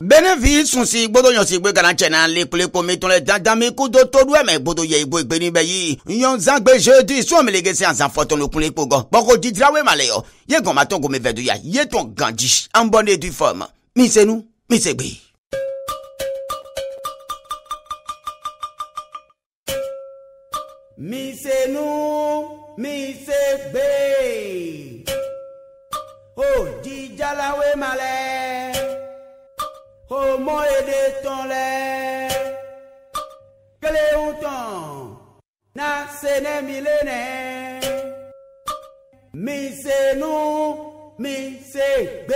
Benevi sou si bodo yon si bwe gadan chen nan le pou le pou me ton le dan dan me kou do to dwe men bodo yey bwe benin be yi. Yon zank be jè di sou me le gè se an zan fò ton nou pou le pou gò. Bako jid la we male yo. Ye gò maton gò me vedou ya. Ye ton gandjish. An bonne di fòm. Mi se nou, mi se bwe. Mi se nou, mi se bwe. O oh, jid la we male. Comment ton lait? Que les ton? n'a séné millénaire Mi c'est nous, mi c'est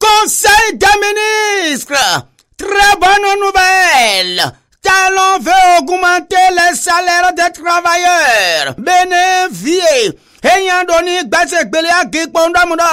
Conseil des ministres Très bonne nouvelle Talon veut augmenter les salaires des travailleurs Bénévier eyan do ni gbese gbele ake kpɔnudamudɔ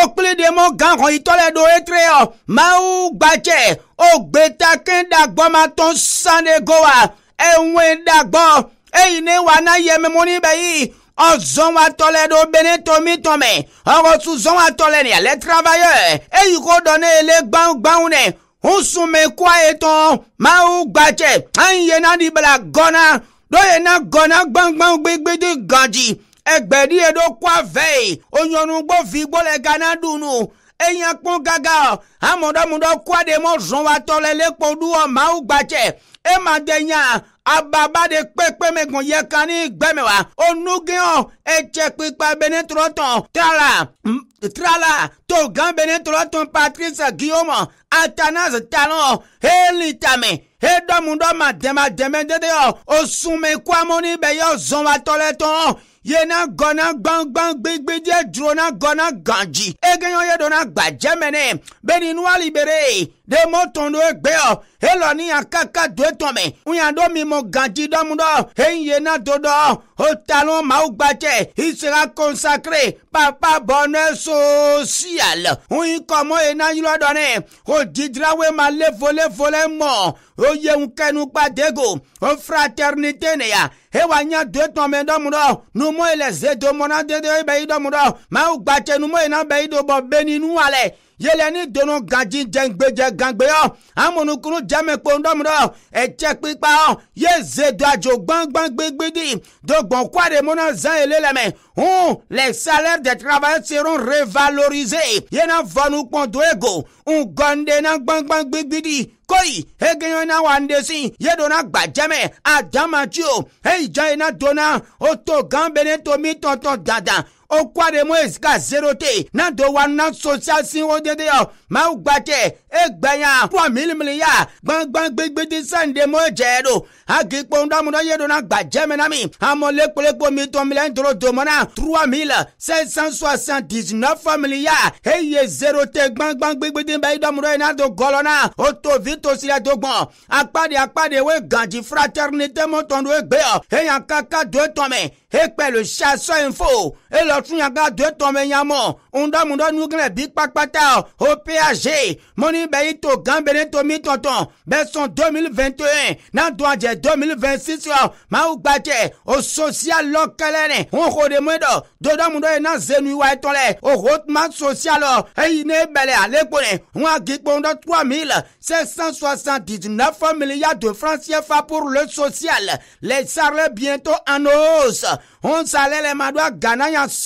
okpli de mo gã xɔ yitɔ le do etre ɔ mawu gbadze ogbe take dagbɔ ma tɔn sanego wa enwe dagbɔ eyi ne wa na yeme mo ni be yi ọ̀zọ́n wa tọ́lẹ̀ ɖo bene tomi tɔmɛ ɔkɔtu zɔn wa tɔlẹ̀ ní alẹ́ travayɛ eyi ko dɔ ne ele gbangbanw nɛ nsume kó ayé tán máa gbàtsɛ anyi yena di bla gɔna ɖo yena gɔna gbangbanw gbégbé de gàdzi egbedi eɖokɔ avei onyɔnugbo vi gbole gana dunu enya kpɔ gaga ameɖɔmeɖɔ kua ɖe mɔ zɔn wa tɔ le le kpɔ ɖu mawu gbatsɛ ema de nya ababa ɖe kpekpe me gɔn kan ní gbɛmɛ wa onuge hɔ etsɛ kpekpe bene trɔtɔn trala trala to gan bene patrice guillaume atanas talon heli tame heɖɔmuɖɔ madɛmadɛmɛ dede hɔ osunmekuamoni bɛ yɔ zɔn wa tɔ le tɔn ye na gɔ na gbangban gbigbidie duro na gɔ na ganji egeyan ye do na gbadzemene beni nuwali bere de mɔtɔn e e do egbe o elɔ ni akaka do etɔme ŋuya do mimɔ ganji dɔmu dɔ eyi ye na do dɔ o talon mawu gbatsɛ sera consacré papa bɔnɛ e social ŋuyi kɔmɔ ye na yɔrɔ dɔ ne o didrawe ma levolevole mɔ o ye ŋu kɛnu gbadego o fraternité ne ya ewa nya de tɔn mɛ dɔmu dɔ numu yi e le zedomɔ na dede yi e bɛ yi dɔmu dɔ mɛ gbatse numu yi na bɛ yi do bɔ beni nu e alɛ yeleni dono gaji jẹngbeje gangbeyọ amunukunu jẹmẹkpo ndọmọdọ ẹtsẹ kpikpa ye zedoadzo gbangbangbegbe dogbon kwade mona zan ele lẹmẹ hun les salaires des travailleurs seront revalorisés yena vɔnu kpɔn do ego ŋgɔnde na gbangbangbegbe koyi egenyo na wa ndesi yedo na gbadzɛmɛ adamatio eyi jɔn yi na dona o to gan bene tomi tɔntɔn dada okua ɖe mo esika zero te na do wa na sosia si wo dede yɔ mawu gba tɛ e gbɛnya fún milimili ya gbangban gbegbede sani ɖe mo dze ɖo hagi kpɔn ɖamu ɖe ye ɖo na gba jɛmɛ na mi amɔle kpolekpo mi tɔn milɛ doro domɔ na trois mille sept cent soixante dix neuf miliya eye zero te gbangban gbegbede bɛ yi dɔmu ɖe yi na do gɔlɔ na o to vi to si la do gbɔn akpa de akpa de we ganji fraternité mɔtɔn do egbe yɔ eyan kaka do etɔn mɛ ekpɛ le chasseur info ele. tunyanga de tɔmɛ nyamɔ ŋdɔmuŋdɔ nuglɛ bi kpakpata opag mɔni bɛ yi to gan bene to mi tɔntɔn bɛ sɔn 2021 na dɔn jɛ 2026 mawu gbajɛ o sosial lɔ kɛlɛ nɛ ŋun ho de mɔɛ dɔ dodɔmuŋdɔ ye na zenu wa etɔn lɛ o ho ma sosial eyi ne bɛlɛ ale kponɛ ŋun agikpo ŋdɔ 3 mille 779 milliards de francs CFA pour le social les sarles bientôt en hausse on s'allait les madois ganayans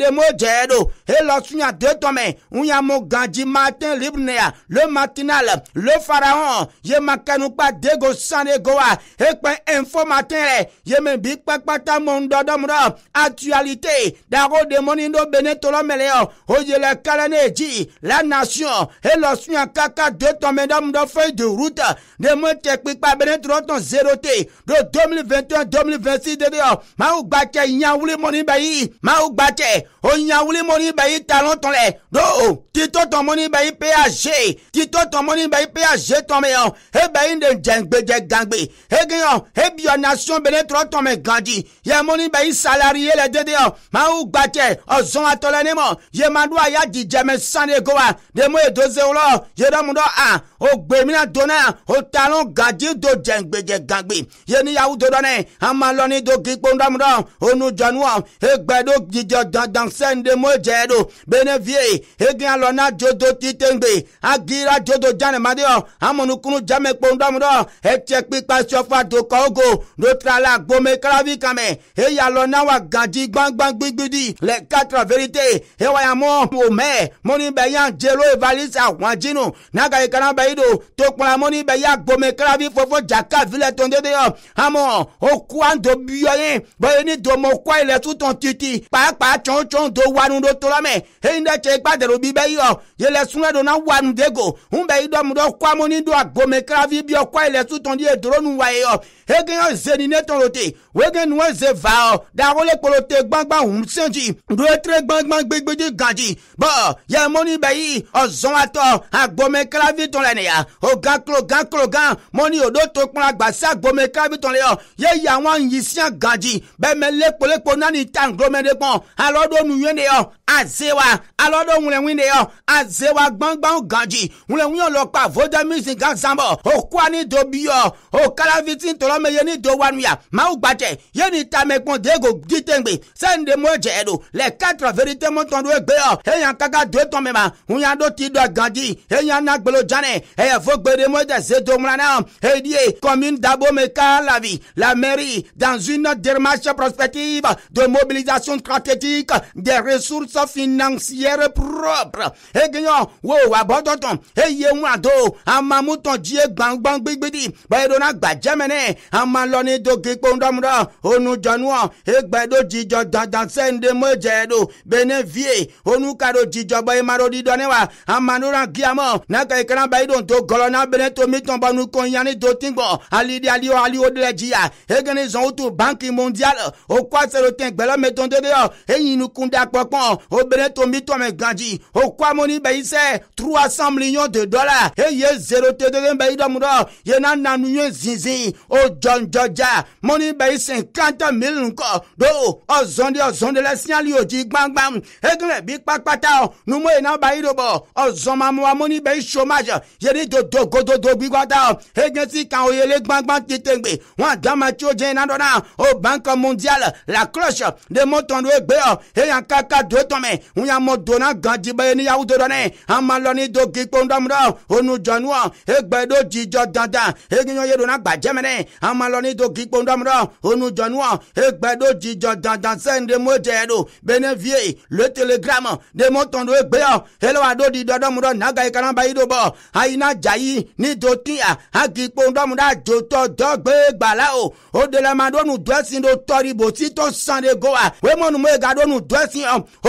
de mo dze ɖo hele sunya de tɔme ŋunya mo gãdzi matin libnea le matinal le faraon ye makanu kpa dego sanegoa hekpe info matin rɛ ye me bi kpakpata mo ŋdɔdɔm rɔ actualité dago de mo ni ɖo bene tolɔ mele yɔ o ye kala ne dzi la nation hele sunya kaka de tɔme ɖɔm feuille de route de mo te kpikpa bene trɔtɔn zero te ɖo 2021 2026 de de yɔ mawu gbatsɛ nyawuli mɔni bɛ yi mawu gbatsɛ o nyawuli mɔni bɛ yi talon tɔn lɛ do o titɔ tɔn mɔni bɛ yi phg titɔ tɔn mɔni bɛ yi phg tɔn mɛ yɔ he bɛ yi de jɛngbɛjɛ gangbe he gɛ yɔ he bi yɔ nation bene tɔrɔ tɔn mɛ ganji yɛ mɔni bɛ yi salari yɛ lɛ dede yɔ maawu gbatsɛ ɔzɔn atɔlɛ ne mɔ yɛ ma a y'a di jɛmɛ san de ko wa de ye doze wolo yɛ dɔ a o gbemina donna o talon ganji do jɛngbɛjɛ gangbe yɛ ni yawu do dɔ nɛ amalɔni do kikpo dɔ mu dɔ onujɔnu wa he gbɛ do dansen de mo dze ɖo bene vie hege alɔ na jodo titengbe agira dzodo dzane madi ɔ amɔnukunu dzame kpo ŋdɔm ɖɔ etse kpikpa sɔfɔ adokɔ ogo ɖotra la gbome kalavi kame eya lɔ na wa gadzi gbangban gbigbidi le katra verite ewa ya mɔ o mɛ mɔni bɛ ya dzelo evalisa wadzinu naga yi kana bɛ yi do tokpɔla mɔni bɛ ya gbome kalavi fofo dzaka vi le tɔndede yɔ amɔ o ku ando biyɔ ye bɛ ye ni domo kɔ yi le sutɔn titi kpaakpaa tsɔn tsɔ do wanu ɖo to la mɛ heyi ɖe tse gba deɖo bi bɛ yɔ ye le sun ɖo na wanu de go ŋun bɛ yi ɖɔ mu ɖɔ kɔ amoni do agome kravi bi yɔ yi le sutɔn di edoro nu wa ye yɔ hege yɔ ze ne tɔn lo te nu ze va yɔ dawo le kpolo te gbangba hun se dzi etre gbangba gbegbe dzi gan dzi mɔni bɛ yi ɔzɔn atɔ agome kravi tɔn le ne o gan klo gan klo gan mɔni o ɖo to kplɔ agbasa agome kravi tɔn le yɔ ye yawọn yi sian gan bɛ mɛ lekpolekpo nani ta ŋgblome de kpɔn alɔ ɖo 我宁愿那样。azewa alodo ŋlɛ winde yo azewa gbɔngbɔn gandzi ŋlɛ ŋui lo pa vodo music gazambɔ okua ni do bi yɔ okalaviti ntɔlɔme ye ni do wanu yenita mawu gbadzɛ ye ni tamekpɔn dego gitengbe sende mo dze do le katra verite mɔtɔn do egbe yɔ eya kaka do ton me do ti do e na gbolo e de se do ŋlɛ commune dabo me ka la mairie dans une démarche prospective de mobilisation stratégique des ressources sɔ finansiɛrɛ propre egeyɔn wo abɔtɔtɔn eye ŋu ado amamutɔn dzie gbangban gbigbidi bɛyɛdona gbadzɛmɛnɛ amalɔni dogi kpɔndɔmdɔ onudzɔnuɔ egbedo dzidzɔ dadasɛ ndemɔdzɛdo benevie onukado dzidzɔ bɛyɛ maɖoɖidɔ ne wa amanora giamɔ naka ikana bɛyi don to gɔlɔ na bene to mitɔn bɔ nukɔ yanni do ti gbɔ alidi aliwo aliwo de la dziya egeni zɔn wotu banki mondial okɔ asɛrɛ tɛ gbɛlɛmɛtɔn de de yɔ eyinukunda kpɔkpɔn obìnrin tó ń bí tɔmɛ ganji o kó amóni bɛ yi sɛ trois cent millions de dollars e ye zero tètè bɛ yi dɔmu dɔ ye na nanu ye zinzin o jɔnjɔja mɔni bɛ yi cinquante mille nkɔ do ɔzɔndi ɔzɔndi lɛ siali o ji gbangban egbɛ bi kpakpata o numu yi na ba yi do bɔ ɔzɔmamu amóni bɛ yi chômage ye ni dodo gododo gbigbata o egbɛ si kan o yele gbangban tètè gbe wọn dama tí o jẹ iná dɔ náà o banque mondiale la cloche de mɔtɔn do egbe o eyan kaka do tɔn me unya mo dona ganji be ni yawu dorone amalo ni dogi pondamro onu janua egbedo jijo dada eginyo yedo na gbajemene amalo ni dogi pondamro onu janua egbedo jijo dada sende mojedo benevie le telegram de motondo egbeyo hello ado di dodomro naga ikaramba idobo aina jayi ni dotia agikpo ndomuda joto dogbe gbala o odele madonu dwesin do toribo ti to sande goa wemonu mega donu dwesin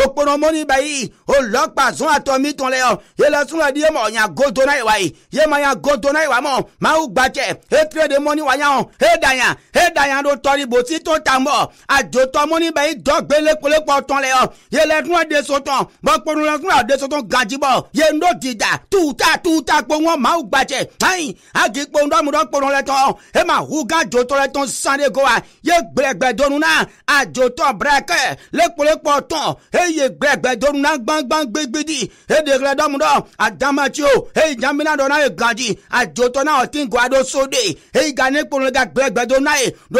o okpono moni bayi olokpa zun atɔ mi tɔn lɛ yɔ yɛlɛ sun la di yɛ mɔ nya godo na yi wa yi yɛ ma nya godo na yi wa mɔ mawu gbatsɛ etre de mɔni wa nya o he danya he danya do tɔri bosi tó ta mɔ adzotɔ moni bayi dɔgbele kolekpɔ tɔn lɛ yɔ yɛlɛ sun la de so tɔn bɔn kponu la sun la de so tɔn gaji bɔ yɛ ŋdo dida tuta tuta kpoŋɔ mawu gbatsɛ ayi agi kponu dɔ mu dɔ kponu lɛ tɔn he ma hu gã dzotɔ lɛ tɔn san de go wa yɛ gbɛgbɛ donu na adzotɔ brakɛ lekpolekpɔ tɔn he y ye gbẹgbẹ do na big, gbigbidi edeglẹ de adamati o eyi jamina dọ na ye gadi adzotɔ na ɔti ŋgo aɖo so de eyi ga ne kpɔnɔ ga gbẹgbẹ do na e do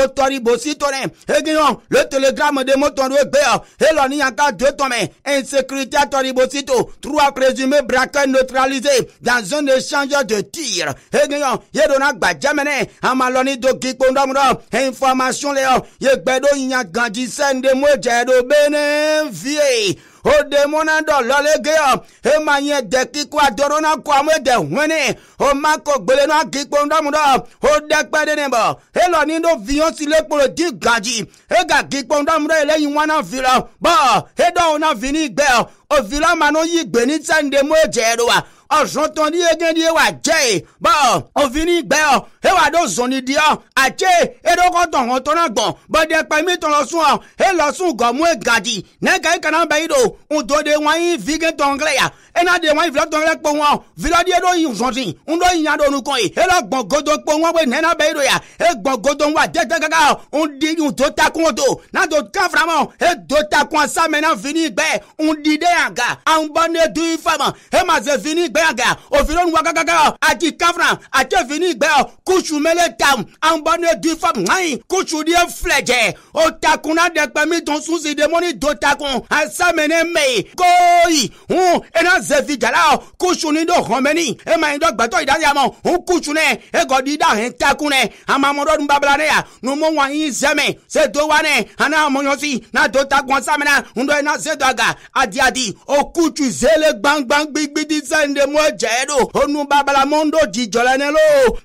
le telegram de motɔ do egbe e lo ni yanka to me insécurité tɔri bosi to trois présumés braqueurs neutralisés dans un échange de tir egi yɔ ye do na maloni nɛ amalɔni do gikpo dɔmudɔ information le yɔ ye gbɛ do nya gadi sɛ ndemojɛ do bene vie. o de mona dɔ lɔlege yɔ he ma nye de kiku adoro na ko ame de hwene o ma gbele na kikpo ndɔmu dɔ o de kpe de ne bɔ he lɔ ni do viyan si le kpolo di gaji he ga kikpo ndɔmu dɔ ele yi wana vi la bɔ he dɔ wona vi ni gbe o vi la ma no yi gbe ni sɛ ndemo dze wa. ọ̀sùn tó ní ege ní ewa jẹ́ bọ́ òfin ní gbẹ́ ọ ewa dó zòní di ọ àjẹ́ edokò tọ̀hún tó náà gbọ̀n bọ́dẹ pẹ̀mí tó lọ sún ọ e lọ sún gọ̀mú egadi nẹ́ẹ̀ka ìkànnà bẹ́ẹ̀ yìí do ntòde wọn yín fígé tọ̀ngẹ́lẹ̀ yà ena de wọn ìfilọ́ tọ̀ngẹ́lẹ̀ kpọ̀ wọn filọ́dí edo yìí zọ̀tì ńdó yìnyà do nukọ yìí e lọ gbọ̀n godo kpọ̀ wọn bẹ́ẹ̀ nẹ́ẹ̀na bẹ́ẹ̀ yìí do yà e gbọ̀n godo wa tẹ́tẹ́ kaka ńdi ńdo takun do n'ado káframọ e do takun asámẹ́ná fini gbẹ́ ńdi de yàn ga àwọn bọ́ ne du ifá ma e ma se fini gbẹ́ gbẹ́yàgà òfinónu wagagaga àti káfíńà àti òfinì gbẹ́ kùsù mẹ́lẹ̀ ta àǹbọ̀nẹ́ dìfà mọ́yìn kùsù ní filẹ̀jẹ̀ ó takun náà dẹ̀pẹ́ mi tún sún sí demoni tó takun àsámẹ́nẹ́ mẹ́yì kóòyì hún iná zẹ̀fi jàlá kùsù ní dò hàn mẹ́ni ẹ máa ń dọ́ gbàtọ́ ìdáyàmọ̀ hún kùsù náà ẹ gọ́ di dáhìn takun náà àmàmọ́dọ́dún bàbá náà numu wa yin zɛmɛ se do wa nɛ ana mɔnyɔsi na do ta gbɔn samina ŋdɔ ina se do aga adi adi o kutu zele gbangban gbigbidi sɛnde mo dze ɖo onu babala mo ŋdo dzidzɔ le ne lo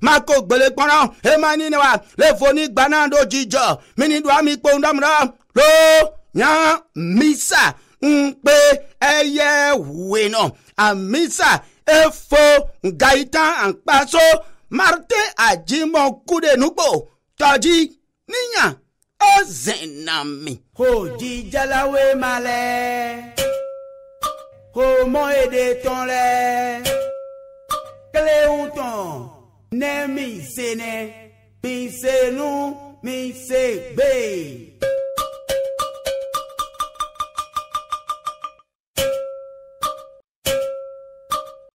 mako gbele kpɔnɔ ema ni wa le foni gbana ɖo dzidzɔ mini do ami kpo ŋdɔm ɖɔ lo nya misa ŋukpe eye wue nɔ amisa efo gaita ankpaso marte ajimɔ ku de nugbo tɔji ninya ezena mi. ho jijalawe ma lɛ. Comment aidait-on ton Cléonton, Némi Séné, Misé nous, Misé bé.